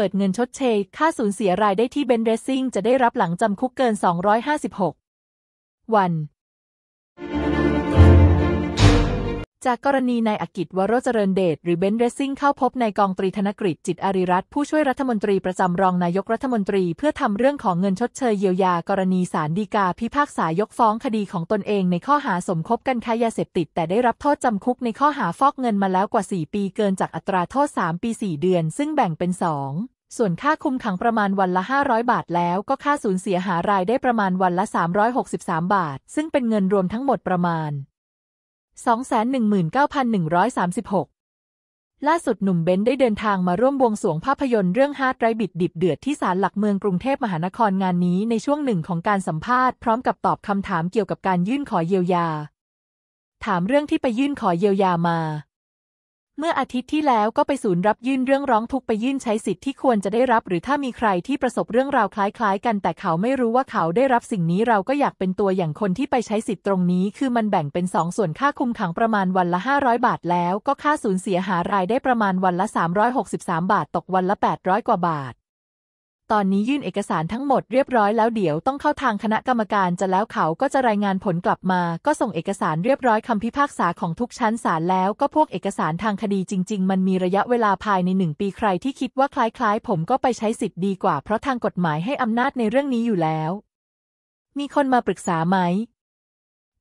เปิดเงินชดเชยค่าสูญเสียรายได้ที่เบนเรซิ่งจะได้รับหลังจำคุกเกิน 256 วันจากกรณีนายอกิตวโรเจริญเดชหรือเบนเรซิ่งเข้าพบนายกองตรีธนกฤษจิตอาริรัตผู้ช่วยรัฐมนตรีประจำรองนายกรัฐมนตรีเพื่อทำเรื่องของเงินชดเชย เยียวยากรณีสารดีกาพิพากษายกฟ้องคดีของตนเองในข้อหาสมคบกันค้ายาเสพติด แต่ได้รับโทษจำคุกในข้อหาฟอกเงินมาแล้วกว่า 4 ปีเกินจากอัตราโทษ 3 ปี 4 เดือน ซึ่งแบ่งเป็นสองส่วนค่าคุมขังประมาณวันละ 500 บาท แล้วก็ค่าสูญเสียหารายได้ประมาณวันละ363 บาท ซึ่งเป็นเงินรวมทั้งหมดประมาณ219,136 ล่าสุดหนุ่มเบนได้เดินทางมาร่วมบวงสวงภาพยนตร์เรื่องฮาร์ดไรบิดดิบเดือดที่ศาลหลักเมืองกรุงเทพมหานครงานนี้ในช่วงหนึ่งของการสัมภาษณ์พร้อมกับตอบคำถามเกี่ยวกับการยื่นขอเยียวยา ถามเรื่องที่ไปยื่นขอเยียวยามาเมื่ออาทิตย์ที่แล้วก็ไปศูนย์รับยื่นเรื่องร้องทุกข์ไปยื่นใช้สิทธิ์ที่ควรจะได้รับหรือถ้ามีใครที่ประสบเรื่องราวคล้าย ๆ กัน แต่เขาไม่รู้ว่าเขาได้รับสิ่งนี้เราก็อยากเป็นตัวอย่างคนที่ไปใช้สิทธิ์ตรงนี้ คือมันแบ่งเป็น 2 ส่วนค่าคุมขังประมาณวันละ 500 บาท แล้วก็ค่าสูญเสียหารายได้ประมาณวันละ 363บาท ตกวันละ 800 กว่าบาทตอนนี้ยื่นเอกสารทั้งหมดเรียบร้อยแล้วเดี๋ยวต้องเข้าทางคณะกรรมการจะแล้วเขาก็จะรายงานผลกลับมา ก็ส่งเอกสารเรียบร้อยคำพิพากษาของทุกชั้นศาลแล้ว ก็พวกเอกสารทางคดีจริงๆ มันมีระยะเวลาภายในหนึ่งปีใครที่คิดว่าคล้ายๆผมก็ไปใช้สิทธิ์ดีกว่าเพราะทางกฎหมายให้อำนาจในเรื่องนี้อยู่แล้ว มีคนมาปรึกษาไหม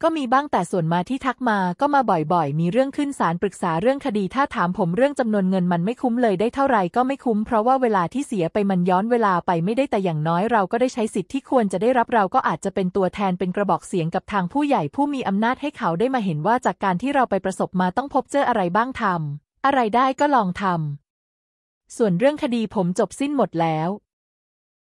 ก็มีบ้างแต่ส่วนมาที่ทักมา ก็มาบ่อยๆ มีเรื่องขึ้นศาลปรึกษาเรื่องคดี ถ้าถามผมเรื่องจำนวนเงินมันไม่คุ้มเลยได้เท่าไหร่ก็ไม่คุ้ม เพราะว่าเวลาที่เสียไปมันย้อนเวลาไปไม่ได้แต่อย่างน้อยเราก็ได้ใช้สิทธิ์ที่ควรจะได้รับเราก็อาจจะเป็นตัวแทนเป็นกระบอกเสียงกับทางผู้ใหญ่ผู้มีอำนาจให้เขาได้มาเห็นว่าจากการที่เราไปประสบมาต้องพบเจออะไรบ้างทำอะไรได้ก็ลองทำส่วนเรื่องคดีผมจบสิ้นหมดแล้ว